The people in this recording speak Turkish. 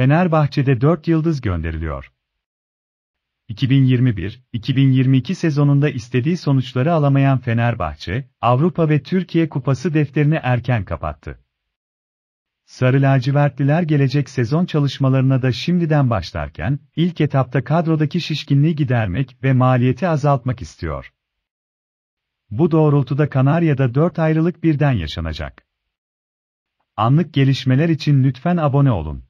Fenerbahçe'de 4 yıldız gönderiliyor. 2021-2022 sezonunda istediği sonuçları alamayan Fenerbahçe, Avrupa ve Türkiye Kupası defterini erken kapattı. Sarı lacivertliler gelecek sezon çalışmalarına da şimdiden başlarken, ilk etapta kadrodaki şişkinliği gidermek ve maliyeti azaltmak istiyor. Bu doğrultuda Kanarya'da 4 ayrılık birden yaşanacak. Anlık gelişmeler için lütfen abone olun.